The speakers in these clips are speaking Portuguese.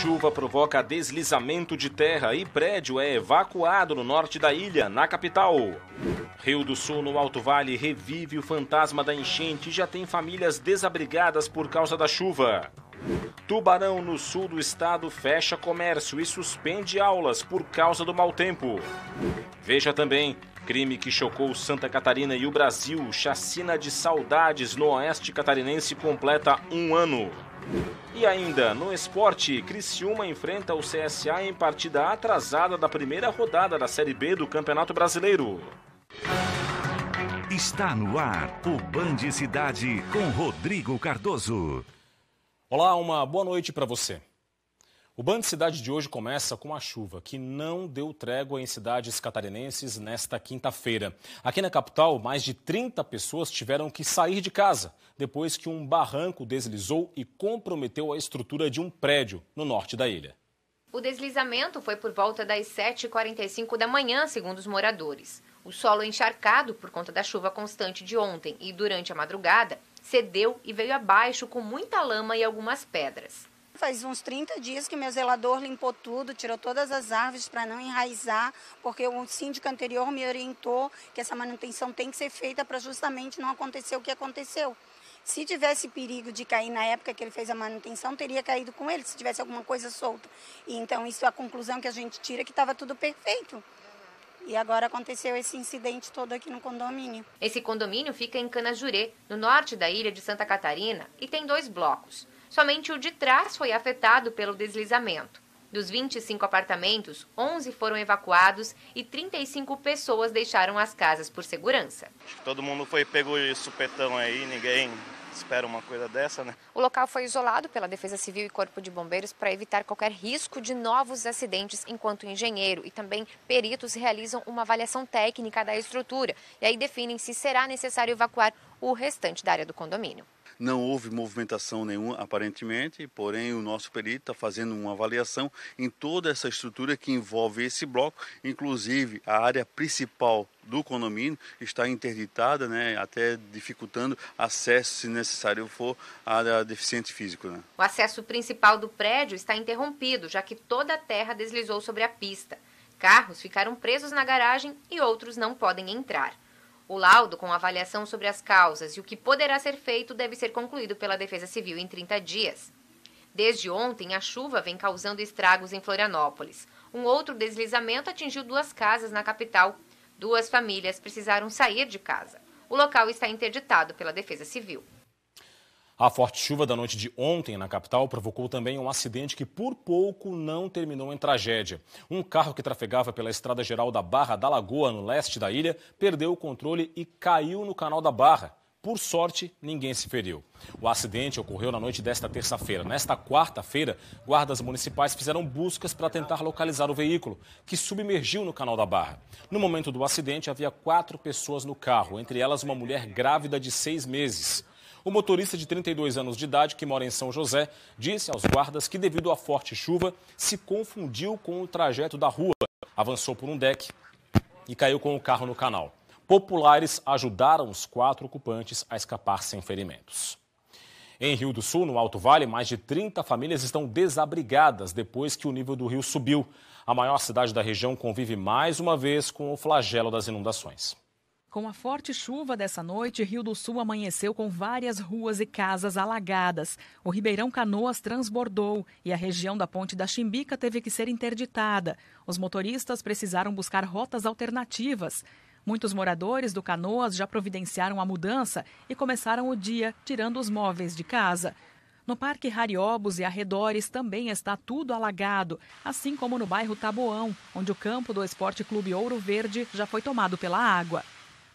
chuva provoca deslizamento de terra e prédio é evacuado no norte da ilha, na capital. Rio do Sul, no Alto Vale, revive o fantasma da enchente e já tem famílias desabrigadas por causa da chuva. Tubarão, no sul do estado, fecha comércio e suspende aulas por causa do mau tempo. Veja também: crime que chocou Santa Catarina e o Brasil, chacina de saudades no oeste catarinense completa um ano. E ainda, no esporte, Criciúma enfrenta o CSA em partida atrasada da primeira rodada da Série B do Campeonato Brasileiro. Está no ar o Band Cidade com Rodrigo Cardoso. Olá, uma boa noite para você. O Band Cidade de hoje começa com a chuva, que não deu trégua em cidades catarinenses nesta quinta-feira. Aqui na capital, mais de 30 pessoas tiveram que sair de casa depois que um barranco deslizou e comprometeu a estrutura de um prédio no norte da ilha. O deslizamento foi por volta das 7h45 da manhã, segundo os moradores. O solo encharcado por conta da chuva constante de ontem e durante a madrugada cedeu e veio abaixo com muita lama e algumas pedras. Faz uns 30 dias que meu zelador limpou tudo, tirou todas as árvores para não enraizar, porque o síndico anterior me orientou que essa manutenção tem que ser feita para justamente não acontecer o que aconteceu. Se tivesse perigo de cair na época que ele fez a manutenção, teria caído com ele, se tivesse alguma coisa solta. E então, isso é a conclusão que a gente tira que estava tudo perfeito. E agora aconteceu esse incidente todo aqui no condomínio. Esse condomínio fica em Canajurê, no norte da ilha de Santa Catarina, e tem dois blocos somente o de trás foi afetado pelo deslizamento. Dos 25 apartamentos, 11 foram evacuados e 35 pessoas deixaram as casas por segurança. Todo mundo foi pego de supetão aí, ninguém espera uma coisa dessa, né? O local foi isolado pela Defesa Civil e Corpo de Bombeiros para evitar qualquer risco de novos acidentes, enquanto engenheiro e também peritos realizam uma avaliação técnica da estrutura e aí definem se será necessário evacuar o restante da área do condomínio. Não houve movimentação nenhuma, aparentemente, porém o nosso perito está fazendo uma avaliação em toda essa estrutura que envolve esse bloco, inclusive a área principal do condomínio está interditada, né, até dificultando acesso, se necessário for, a deficiente físico. Né? O acesso principal do prédio está interrompido, já que toda a terra deslizou sobre a pista. Carros ficaram presos na garagem e outros não podem entrar. O laudo, com avaliação sobre as causas e o que poderá ser feito, deve ser concluído pela Defesa Civil em 30 dias. Desde ontem, a chuva vem causando estragos em Florianópolis. Um outro deslizamento atingiu duas casas na capital. Duas famílias precisaram sair de casa. O local está interditado pela Defesa Civil. A forte chuva da noite de ontem na capital provocou também um acidente que por pouco não terminou em tragédia. Um carro que trafegava pela estrada geral da Barra da Lagoa, no leste da ilha, perdeu o controle e caiu no canal da Barra. Por sorte, ninguém se feriu. O acidente ocorreu na noite desta terça-feira. Nesta quarta-feira, guardas municipais fizeram buscas para tentar localizar o veículo, que submergiu no canal da Barra. No momento do acidente, havia quatro pessoas no carro, entre elas uma mulher grávida de seis meses. O motorista de 32 anos de idade, que mora em São José, disse aos guardas que, devido à forte chuva, se confundiu com o trajeto da rua, avançou por um deck e caiu com o carro no canal. Populares ajudaram os quatro ocupantes a escapar sem ferimentos. Em Rio do Sul, no Alto Vale, mais de 30 famílias estão desabrigadas depois que o nível do rio subiu. A maior cidade da região convive mais uma vez com o flagelo das inundações. Com a forte chuva dessa noite, Rio do Sul amanheceu com várias ruas e casas alagadas. O Ribeirão Canoas transbordou e a região da Ponte da Chimbica teve que ser interditada. Os motoristas precisaram buscar rotas alternativas. Muitos moradores do Canoas já providenciaram a mudança e começaram o dia tirando os móveis de casa. No Parque Rariobos e arredores também está tudo alagado, assim como no bairro Taboão, onde o campo do Esporte Clube Ouro Verde já foi tomado pela água.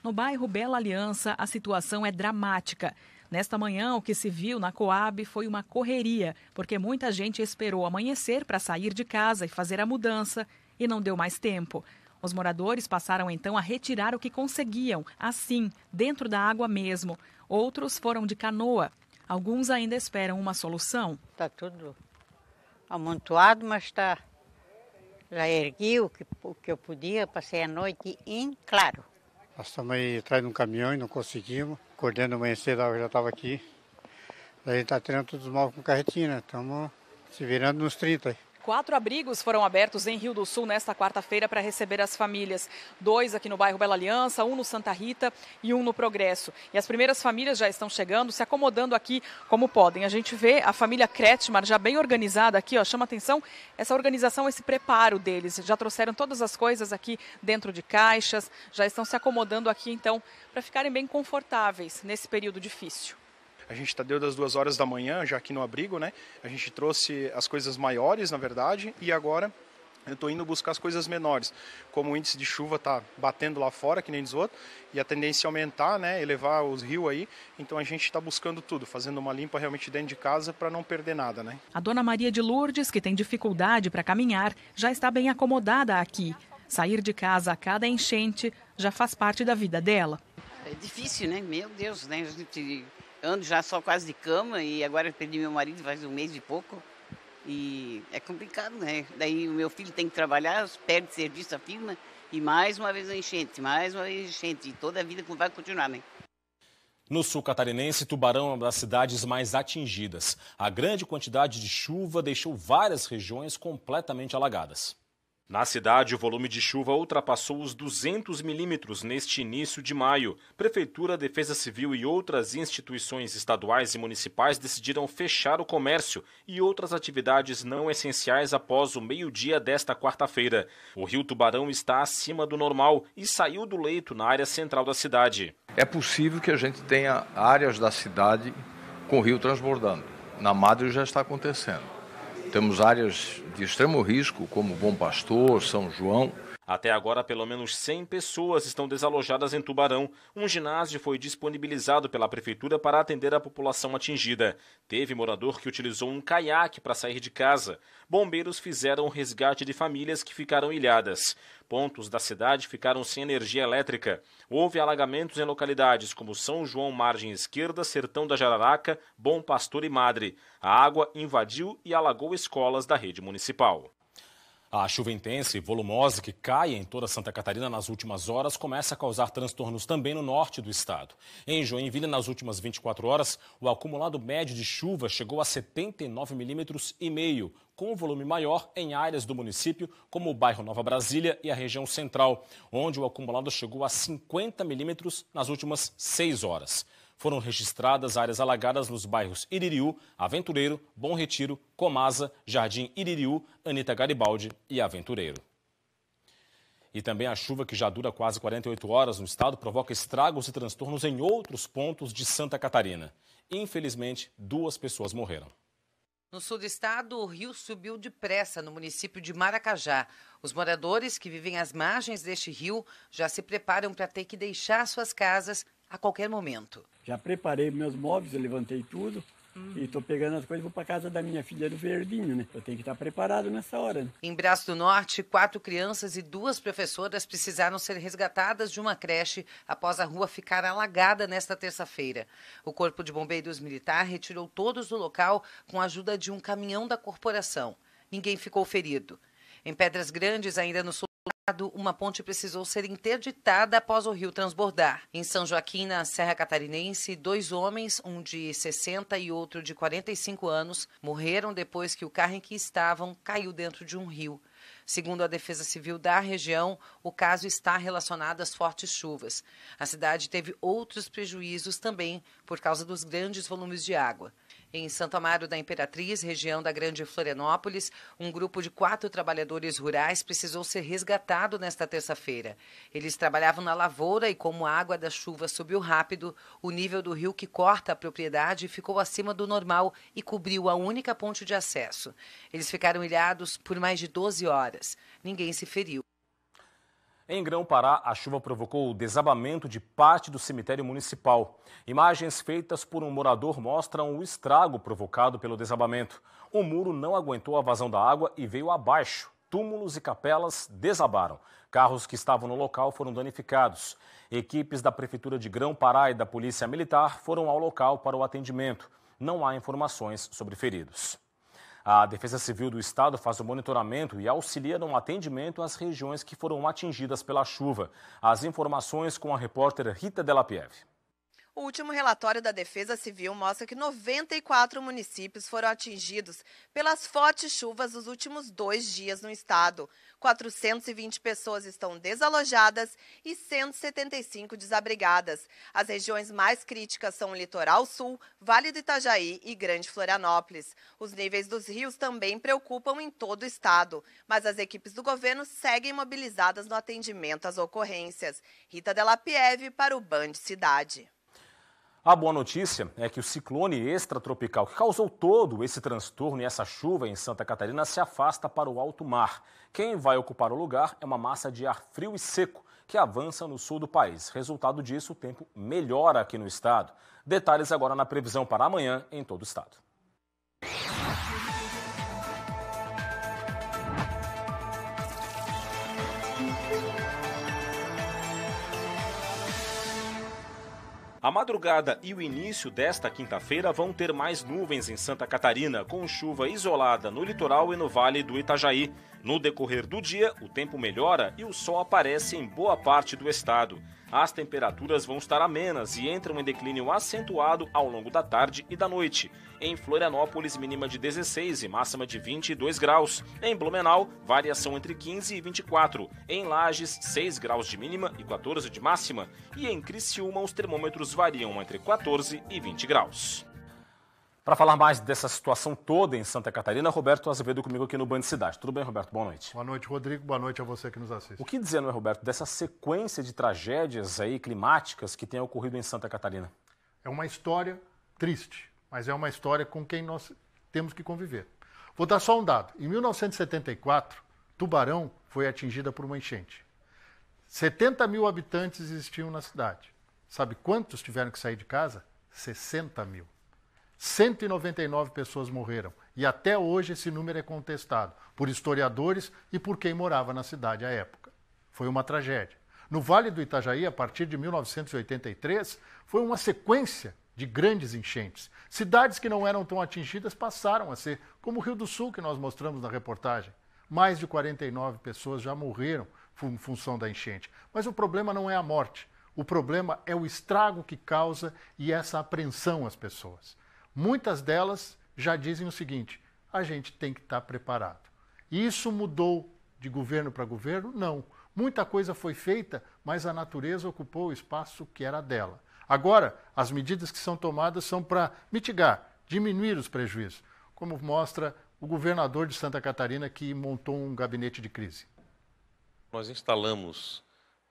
No bairro Bela Aliança, a situação é dramática. Nesta manhã, o que se viu na Coab foi uma correria, porque muita gente esperou amanhecer para sair de casa e fazer a mudança e não deu mais tempo. Os moradores passaram então a retirar o que conseguiam, assim, dentro da água mesmo. Outros foram de canoa. Alguns ainda esperam uma solução. Está tudo amontoado, mas tá Já ergui o que, o que eu podia, passei a noite em claro. Nós estamos aí atrás de um caminhão e não conseguimos. Acordando de manhã cedo, eu já estava aqui. Daí a gente está tirando todos os mal com carretinha, né? Estamos se virando nos 30 aí. Quatro abrigos foram abertos em Rio do Sul nesta quarta-feira para receber as famílias. Dois aqui no bairro Bela Aliança, um no Santa Rita e um no Progresso. E as primeiras famílias já estão chegando, se acomodando aqui como podem. A gente vê a família Kretschmar já bem organizada aqui, ó, chama atenção essa organização, esse preparo deles. Já trouxeram todas as coisas aqui dentro de caixas, já estão se acomodando aqui então para ficarem bem confortáveis nesse período difícil. A gente está deu das duas horas da manhã, já aqui no abrigo, né? A gente trouxe as coisas maiores, na verdade, e agora eu estou indo buscar as coisas menores. Como o índice de chuva está batendo lá fora, que nem dos outros, e a tendência é aumentar, né, elevar os rios aí, então a gente está buscando tudo, fazendo uma limpa realmente dentro de casa para não perder nada. Né? A dona Maria de Lourdes, que tem dificuldade para caminhar, já está bem acomodada aqui. Sair de casa a cada enchente já faz parte da vida dela. É difícil, né? Meu Deus, né? A gente ando já só quase de cama e agora perdi meu marido faz um mês e pouco. E é complicado, né? Daí o meu filho tem que trabalhar, perde serviço a firma e mais uma vez a enchente, mais uma vez a enchente. E toda a vida vai continuar, né? No sul catarinense, Tubarão é uma das cidades mais atingidas. A grande quantidade de chuva deixou várias regiões completamente alagadas. Na cidade, o volume de chuva ultrapassou os 200 milímetros neste início de maio. Prefeitura, Defesa Civil e outras instituições estaduais e municipais decidiram fechar o comércio e outras atividades não essenciais após o meio-dia desta quarta-feira. O rio Tubarão está acima do normal e saiu do leito na área central da cidade. É possível que a gente tenha áreas da cidade com o rio transbordando. Na Madre já está acontecendo. Temos áreas de extremo risco, como Bom Pastor, São João, até agora, pelo menos 100 pessoas estão desalojadas em Tubarão. Um ginásio foi disponibilizado pela prefeitura para atender a população atingida. Teve morador que utilizou um caiaque para sair de casa. Bombeiros fizeram o resgate de famílias que ficaram ilhadas. Pontos da cidade ficaram sem energia elétrica. Houve alagamentos em localidades como São João, Margem Esquerda, Sertão da Jararaca, Bom Pastor e Madre. A água invadiu e alagou escolas da rede municipal. A chuva intensa e volumosa que cai em toda Santa Catarina nas últimas horas começa a causar transtornos também no norte do estado. Em Joinville, nas últimas 24 horas, o acumulado médio de chuva chegou a 79 milímetros e meio, com volume maior em áreas do município, como o bairro Nova Brasília e a região central, onde o acumulado chegou a 50 milímetros nas últimas seis horas. Foram registradas áreas alagadas nos bairros Iririú, Aventureiro, Bom Retiro, Comasa, Jardim Iririú, Anita Garibaldi e Aventureiro. E também a chuva que já dura quase 48 horas no estado provoca estragos e transtornos em outros pontos de Santa Catarina. Infelizmente, duas pessoas morreram. No sul do estado, o rio subiu depressa no município de Maracajá. Os moradores que vivem às margens deste rio já se preparam para ter que deixar suas casas a qualquer momento. Já preparei meus móveis, eu levantei tudo. E estou pegando as coisas e vou para casa da minha filha do Verdinho, né? Eu tenho que estar tá preparado nessa hora. Né? Em Braço do Norte, quatro crianças e duas professoras precisaram ser resgatadas de uma creche após a rua ficar alagada nesta terça-feira. O Corpo de Bombeiros Militar retirou todos do local com a ajuda de um caminhão da corporação. Ninguém ficou ferido. Em Pedras Grandes, ainda no sul uma ponte precisou ser interditada após o rio transbordar. Em São Joaquim, na Serra Catarinense, dois homens, um de 60 e outro de 45 anos, morreram depois que o carro em que estavam caiu dentro de um rio. Segundo a Defesa Civil da região, o caso está relacionado às fortes chuvas. A cidade teve outros prejuízos também por causa dos grandes volumes de água. Em Santo Amaro da Imperatriz, região da Grande Florianópolis, um grupo de quatro trabalhadores rurais precisou ser resgatado nesta terça-feira. Eles trabalhavam na lavoura e, como a água da chuva subiu rápido, o nível do rio que corta a propriedade ficou acima do normal e cobriu a única ponte de acesso. Eles ficaram ilhados por mais de 12 horas. Ninguém se feriu. Em Grão-Pará, a chuva provocou o desabamento de parte do cemitério municipal. Imagens feitas por um morador mostram o estrago provocado pelo desabamento. O muro não aguentou a vazão da água e veio abaixo. Túmulos e capelas desabaram. Carros que estavam no local foram danificados. Equipes da Prefeitura de Grão-Pará e da Polícia Militar foram ao local para o atendimento. Não há informações sobre feridos. A Defesa Civil do Estado faz o monitoramento e auxilia no atendimento às regiões que foram atingidas pela chuva. As informações com a repórter Rita Pieve. O último relatório da Defesa Civil mostra que 94 municípios foram atingidos pelas fortes chuvas dos últimos dois dias no estado. 420 pessoas estão desalojadas e 175 desabrigadas. As regiões mais críticas são o Litoral Sul, Vale do Itajaí e Grande Florianópolis. Os níveis dos rios também preocupam em todo o estado, mas as equipes do governo seguem mobilizadas no atendimento às ocorrências. Rita Della Pieve para o Band Cidade. A boa notícia é que o ciclone extratropical que causou todo esse transtorno e essa chuva em Santa Catarina se afasta para o alto mar. Quem vai ocupar o lugar é uma massa de ar frio e seco que avança no sul do país. Resultado disso, o tempo melhora aqui no estado. Detalhes agora na previsão para amanhã em todo o estado. A madrugada e o início desta quinta-feira vão ter mais nuvens em Santa Catarina, com chuva isolada no litoral e no vale do Itajaí. No decorrer do dia, o tempo melhora e o sol aparece em boa parte do estado as temperaturas vão estar amenas e entram em declínio acentuado ao longo da tarde e da noite. Em Florianópolis, mínima de 16 e máxima de 22 graus. Em Blumenau, variação entre 15 e 24. Em Lages, 6 graus de mínima e 14 de máxima. E em Criciúma, os termômetros variam entre 14 e 20 graus. Para falar mais dessa situação toda em Santa Catarina, Roberto Azevedo comigo aqui no Band Cidade. Tudo bem, Roberto? Boa noite. Boa noite, Rodrigo. Boa noite a você que nos assiste. O que dizer, não é, Roberto, dessa sequência de tragédias aí climáticas que tem ocorrido em Santa Catarina? É uma história triste, mas é uma história com quem nós temos que conviver. Vou dar só um dado. Em 1974, Tubarão foi atingida por uma enchente. 70 mil habitantes existiam na cidade. Sabe quantos tiveram que sair de casa? 60 mil. 199 pessoas morreram. E até hoje esse número é contestado por historiadores e por quem morava na cidade à época. Foi uma tragédia. No Vale do Itajaí, a partir de 1983, foi uma sequência de grandes enchentes. Cidades que não eram tão atingidas passaram a ser, como o Rio do Sul, que nós mostramos na reportagem. Mais de 49 pessoas já morreram em função da enchente. Mas o problema não é a morte, o problema é o estrago que causa e essa apreensão às pessoas. Muitas delas já dizem o seguinte: a gente tem que estar tá preparado. Isso mudou de governo para governo? Não. Muita coisa foi feita, mas a natureza ocupou o espaço que era dela. Agora, as medidas que são tomadas são para mitigar, diminuir os prejuízos, como mostra o governador de Santa Catarina, que montou um gabinete de crise. Nós instalamos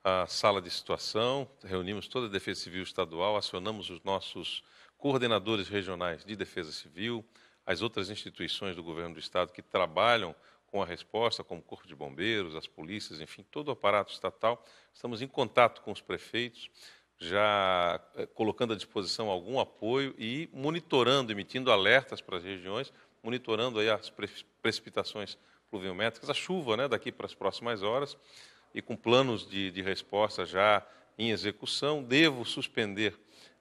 a sala de situação, reunimos toda a Defesa Civil Estadual, acionamos os nossos coordenadores regionais de defesa civil, as outras instituições do governo do estado que trabalham com a resposta, como o Corpo de Bombeiros, as polícias, enfim, todo o aparato estatal. Estamos em contato com os prefeitos, já eh, colocando à disposição algum apoio e monitorando, emitindo alertas para as regiões, monitorando aí as precipitações pluviométricas, a chuva né, daqui para as próximas horas, e com planos de, de resposta já em execução. Devo suspender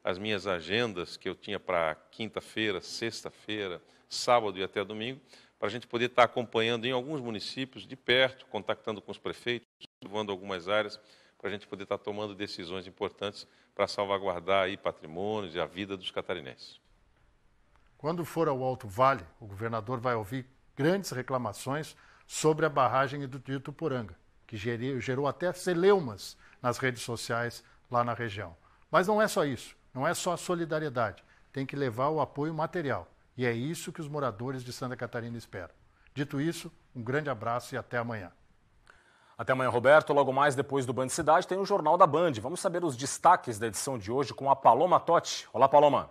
as minhas agendas que eu tinha para quinta-feira, sexta-feira, sábado e até domingo, para a gente poder estar tá acompanhando em alguns municípios de perto, contactando com os prefeitos, levando algumas áreas, para a gente poder estar tá tomando decisões importantes para salvaguardar aí patrimônios e a vida dos catarinenses. Quando for ao Alto Vale, o governador vai ouvir grandes reclamações sobre a barragem do Ituporanga, que gerou até celeumas nas redes sociais lá na região. Mas não é só isso. Não é só a solidariedade, tem que levar o apoio material. E é isso que os moradores de Santa Catarina esperam. Dito isso, um grande abraço e até amanhã. Até amanhã, Roberto. Logo mais depois do Band Cidade tem o Jornal da Band. Vamos saber os destaques da edição de hoje com a Paloma Totti. Olá, Paloma.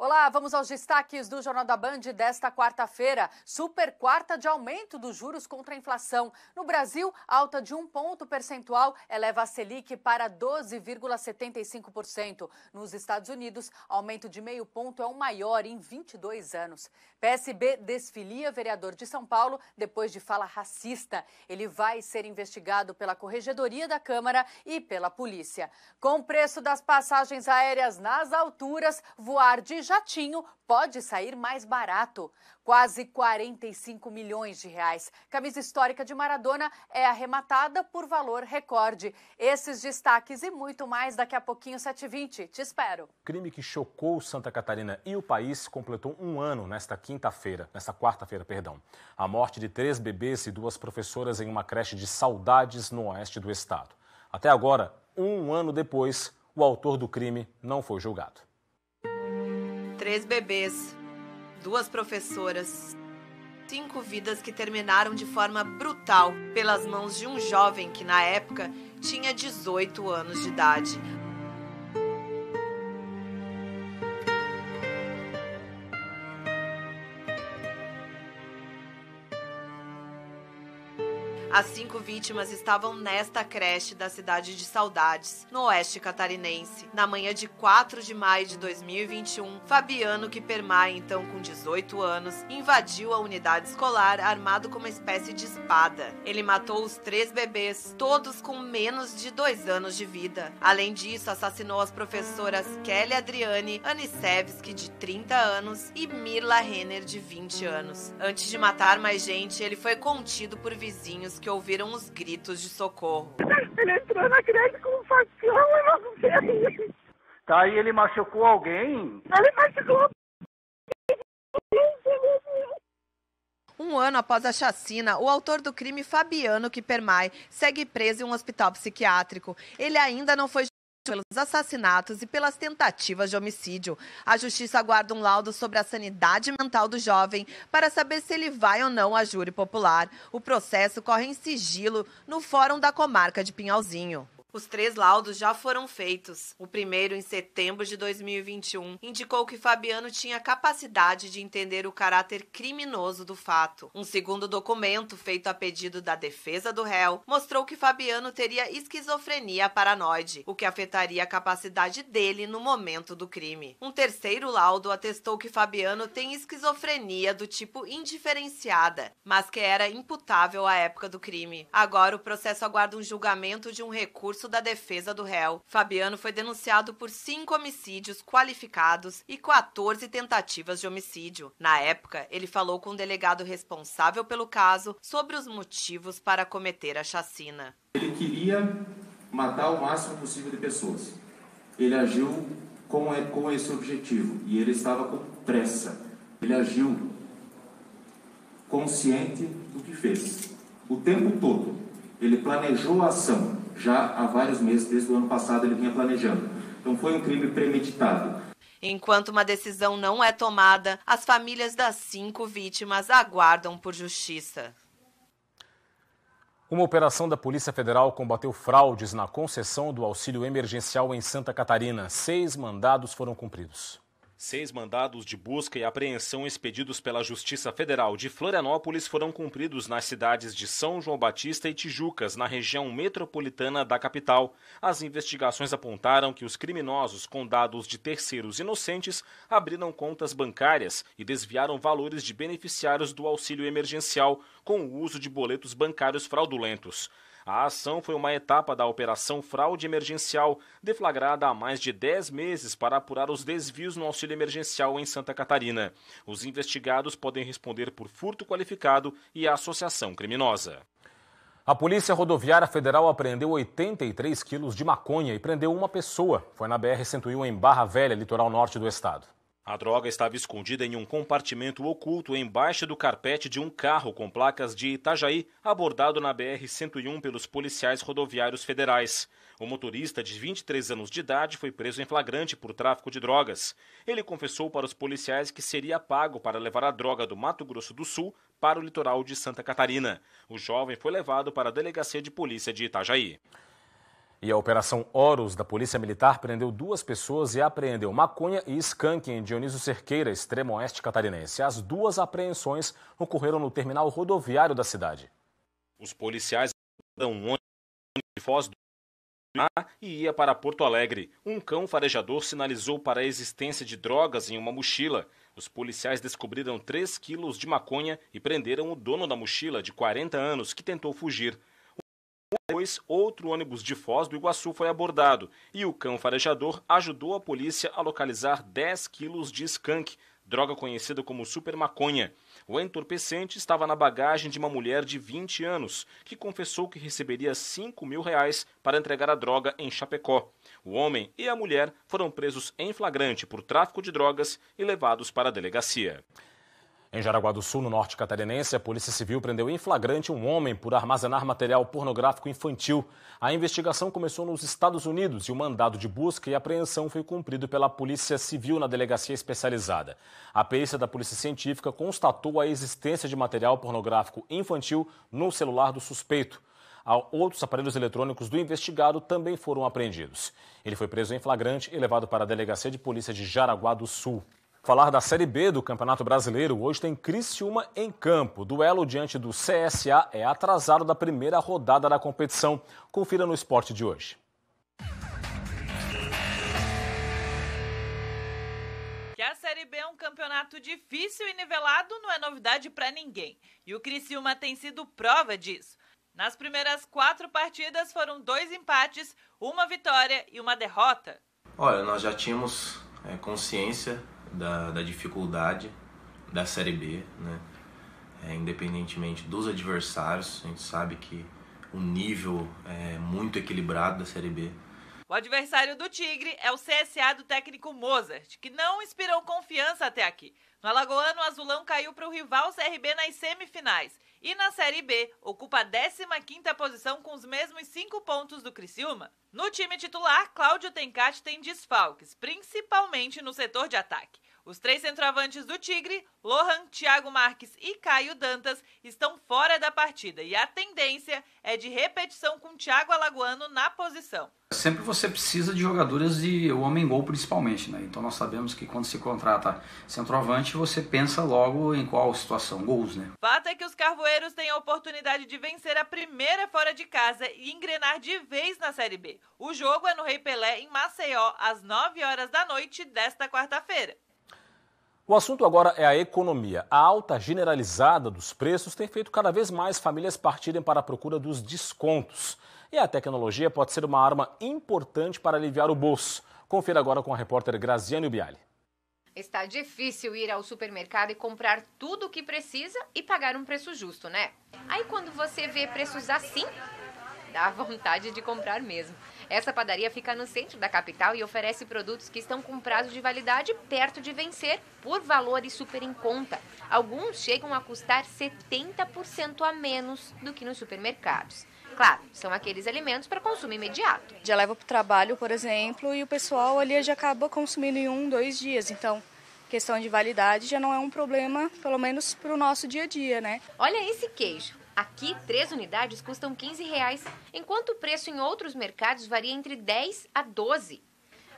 Olá, vamos aos destaques do Jornal da Band desta quarta-feira. Super quarta de aumento dos juros contra a inflação. No Brasil, alta de um ponto percentual eleva a Selic para 12,75%. Nos Estados Unidos, aumento de meio ponto é o maior em 22 anos. PSB desfilia vereador de São Paulo depois de fala racista. Ele vai ser investigado pela Corregedoria da Câmara e pela polícia. Com o preço das passagens aéreas nas alturas, voar de jatinho pode sair mais barato. Quase 45 milhões de reais. Camisa histórica de Maradona é arrematada por valor recorde. Esses destaques e muito mais daqui a pouquinho, 7h20. Te espero. Crime que chocou Santa Catarina e o país completou um ano nesta quinta-feira, nesta quarta-feira, perdão. A morte de três bebês e duas professoras em uma creche de saudades no oeste do estado. Até agora, um ano depois, o autor do crime não foi julgado. Três bebês, duas professoras, cinco vidas que terminaram de forma brutal pelas mãos de um jovem que, na época, tinha 18 anos de idade. As cinco vítimas estavam nesta creche da cidade de Saudades, no oeste catarinense. Na manhã de 4 de maio de 2021, Fabiano Kipermai, então com 18 anos, invadiu a unidade escolar armado com uma espécie de espada. Ele matou os três bebês, todos com menos de dois anos de vida. Além disso, assassinou as professoras Kelly Adriane, Anisevski, de 30 anos, e Mirla Renner, de 20 anos. Antes de matar mais gente, ele foi contido por vizinhos que que ouviram os gritos de socorro. Ele entrou na grade com um facão e não Tá, e ele machucou alguém? Ele machucou. Um ano após a chacina, o autor do crime, Fabiano Kipermai, segue preso em um hospital psiquiátrico. Ele ainda não foi pelos assassinatos e pelas tentativas de homicídio. A justiça aguarda um laudo sobre a sanidade mental do jovem para saber se ele vai ou não a júri popular. O processo corre em sigilo no Fórum da Comarca de Pinhalzinho. Os três laudos já foram feitos. O primeiro, em setembro de 2021, indicou que Fabiano tinha capacidade de entender o caráter criminoso do fato. Um segundo documento, feito a pedido da defesa do réu, mostrou que Fabiano teria esquizofrenia paranoide, o que afetaria a capacidade dele no momento do crime. Um terceiro laudo atestou que Fabiano tem esquizofrenia do tipo indiferenciada, mas que era imputável à época do crime. Agora, o processo aguarda um julgamento de um recurso da defesa do réu, Fabiano foi denunciado por cinco homicídios qualificados e 14 tentativas de homicídio. Na época, ele falou com o delegado responsável pelo caso sobre os motivos para cometer a chacina. Ele queria matar o máximo possível de pessoas. Ele agiu com, com esse objetivo e ele estava com pressa. Ele agiu consciente do que fez. O tempo todo, ele planejou a ação, já há vários meses, desde o ano passado ele vinha planejando. Então foi um crime premeditado. Enquanto uma decisão não é tomada, as famílias das cinco vítimas aguardam por justiça. Uma operação da Polícia Federal combateu fraudes na concessão do auxílio emergencial em Santa Catarina. Seis mandados foram cumpridos. Seis mandados de busca e apreensão expedidos pela Justiça Federal de Florianópolis foram cumpridos nas cidades de São João Batista e Tijucas, na região metropolitana da capital. As investigações apontaram que os criminosos com dados de terceiros inocentes abriram contas bancárias e desviaram valores de beneficiários do auxílio emergencial com o uso de boletos bancários fraudulentos. A ação foi uma etapa da Operação Fraude Emergencial, deflagrada há mais de 10 meses para apurar os desvios no auxílio emergencial em Santa Catarina. Os investigados podem responder por furto qualificado e associação criminosa. A Polícia Rodoviária Federal apreendeu 83 quilos de maconha e prendeu uma pessoa. Foi na BR-101 em Barra Velha, litoral norte do estado. A droga estava escondida em um compartimento oculto embaixo do carpete de um carro com placas de Itajaí, abordado na BR-101 pelos policiais rodoviários federais. O motorista, de 23 anos de idade, foi preso em flagrante por tráfico de drogas. Ele confessou para os policiais que seria pago para levar a droga do Mato Grosso do Sul para o litoral de Santa Catarina. O jovem foi levado para a delegacia de polícia de Itajaí. E a Operação Horus da Polícia Militar prendeu duas pessoas e apreendeu maconha e skunk em Dionísio Cerqueira, extremo oeste catarinense. As duas apreensões ocorreram no terminal rodoviário da cidade. Os policiais dão um ônibus de Foz do e ia para Porto Alegre. Um cão farejador sinalizou para a existência de drogas em uma mochila. Os policiais descobriram 3 quilos de maconha e prenderam o dono da mochila, de 40 anos, que tentou fugir. Depois, outro ônibus de Foz do Iguaçu foi abordado e o cão farejador ajudou a polícia a localizar 10 quilos de skunk, droga conhecida como super maconha. O entorpecente estava na bagagem de uma mulher de 20 anos, que confessou que receberia 5 mil reais para entregar a droga em Chapecó. O homem e a mulher foram presos em flagrante por tráfico de drogas e levados para a delegacia. Em Jaraguá do Sul, no norte catarinense, a Polícia Civil prendeu em flagrante um homem por armazenar material pornográfico infantil. A investigação começou nos Estados Unidos e o mandado de busca e apreensão foi cumprido pela Polícia Civil na delegacia especializada. A perícia da Polícia Científica constatou a existência de material pornográfico infantil no celular do suspeito. Outros aparelhos eletrônicos do investigado também foram apreendidos. Ele foi preso em flagrante e levado para a delegacia de polícia de Jaraguá do Sul. Falar da Série B do Campeonato Brasileiro, hoje tem Criciúma em campo. Duelo diante do CSA é atrasado da primeira rodada da competição. Confira no esporte de hoje. Que a Série B é um campeonato difícil e nivelado não é novidade para ninguém. E o Criciúma tem sido prova disso. Nas primeiras quatro partidas foram dois empates, uma vitória e uma derrota. Olha, nós já tínhamos é, consciência da, da dificuldade da Série B, né? É, independentemente dos adversários, a gente sabe que o nível é muito equilibrado da Série B. O adversário do Tigre é o CSA do técnico Mozart, que não inspirou confiança até aqui. No Alagoano, o Azulão caiu para o rival CRB nas semifinais e na Série B, ocupa a 15ª posição com os mesmos 5 pontos do Criciúma. No time titular, Cláudio Tencati tem desfalques, principalmente no setor de ataque. Os três centroavantes do Tigre, Lohan, Thiago Marques e Caio Dantas, estão fora da partida e a tendência é de repetição com Thiago Alagoano na posição. Sempre você precisa de jogadores de homem-gol principalmente, né? Então nós sabemos que quando se contrata centroavante, você pensa logo em qual situação, gols, né? Fato é que os carvoeiros têm a oportunidade de vencer a primeira fora de casa e engrenar de vez na Série B. O jogo é no Rei Pelé, em Maceió, às 9 horas da noite desta quarta-feira. O assunto agora é a economia. A alta generalizada dos preços tem feito cada vez mais famílias partirem para a procura dos descontos. E a tecnologia pode ser uma arma importante para aliviar o bolso. Confira agora com a repórter Graziane Biali. Está difícil ir ao supermercado e comprar tudo o que precisa e pagar um preço justo, né? Aí quando você vê preços assim, dá vontade de comprar mesmo. Essa padaria fica no centro da capital e oferece produtos que estão com prazo de validade perto de vencer por valores super em conta. Alguns chegam a custar 70% a menos do que nos supermercados. Claro, são aqueles alimentos para consumo imediato. Já leva para o trabalho, por exemplo, e o pessoal ali já acaba consumindo em um, dois dias. Então, questão de validade já não é um problema, pelo menos para o nosso dia a dia, né? Olha esse queijo. Aqui, três unidades custam 15 reais, enquanto o preço em outros mercados varia entre 10 a 12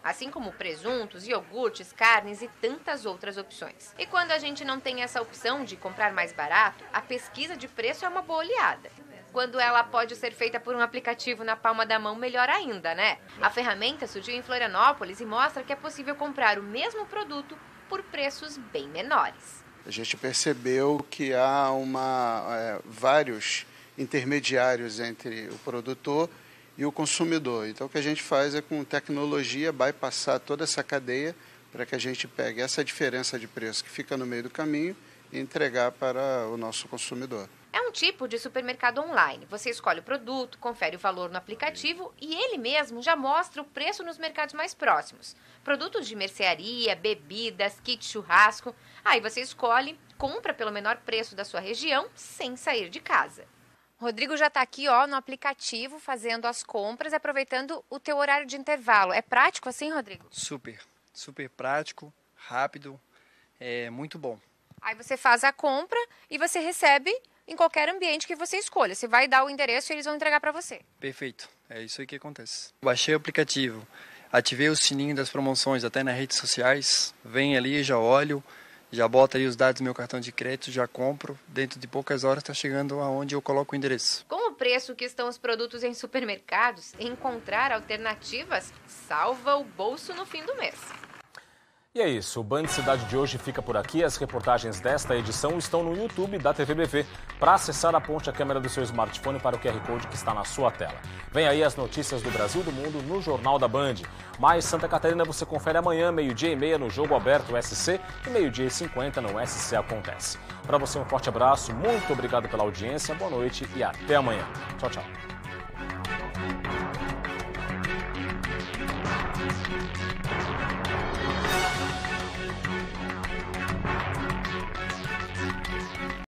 assim como presuntos, iogurtes, carnes e tantas outras opções. E quando a gente não tem essa opção de comprar mais barato, a pesquisa de preço é uma boa oleada. Quando ela pode ser feita por um aplicativo na palma da mão, melhor ainda, né? A ferramenta surgiu em Florianópolis e mostra que é possível comprar o mesmo produto por preços bem menores a gente percebeu que há uma, é, vários intermediários entre o produtor e o consumidor. Então, o que a gente faz é, com tecnologia, bypassar toda essa cadeia para que a gente pegue essa diferença de preço que fica no meio do caminho e entregar para o nosso consumidor. É um tipo de supermercado online. Você escolhe o produto, confere o valor no aplicativo e ele mesmo já mostra o preço nos mercados mais próximos. Produtos de mercearia, bebidas, kit churrasco. Aí você escolhe, compra pelo menor preço da sua região sem sair de casa. Rodrigo já está aqui, ó, no aplicativo, fazendo as compras, aproveitando o teu horário de intervalo. É prático assim, Rodrigo? Super, super prático, rápido, é muito bom. Aí você faz a compra e você recebe em qualquer ambiente que você escolha. Você vai dar o endereço e eles vão entregar para você. Perfeito. É isso aí que acontece. Baixei o aplicativo, ativei o sininho das promoções até nas redes sociais. Vem ali, já olho, já boto aí os dados do meu cartão de crédito, já compro. Dentro de poucas horas está chegando aonde eu coloco o endereço. Com o preço que estão os produtos em supermercados, encontrar alternativas salva o bolso no fim do mês. E é isso, o Band Cidade de hoje fica por aqui. As reportagens desta edição estão no YouTube da TVBV. Para acessar, aponte a câmera do seu smartphone para o QR Code que está na sua tela. Vem aí as notícias do Brasil e do mundo no Jornal da Band. Mais Santa Catarina você confere amanhã, meio-dia e meia, no Jogo Aberto SC e meio-dia e cinquenta no SC Acontece. Para você, um forte abraço, muito obrigado pela audiência, boa noite e até amanhã. Tchau, tchau.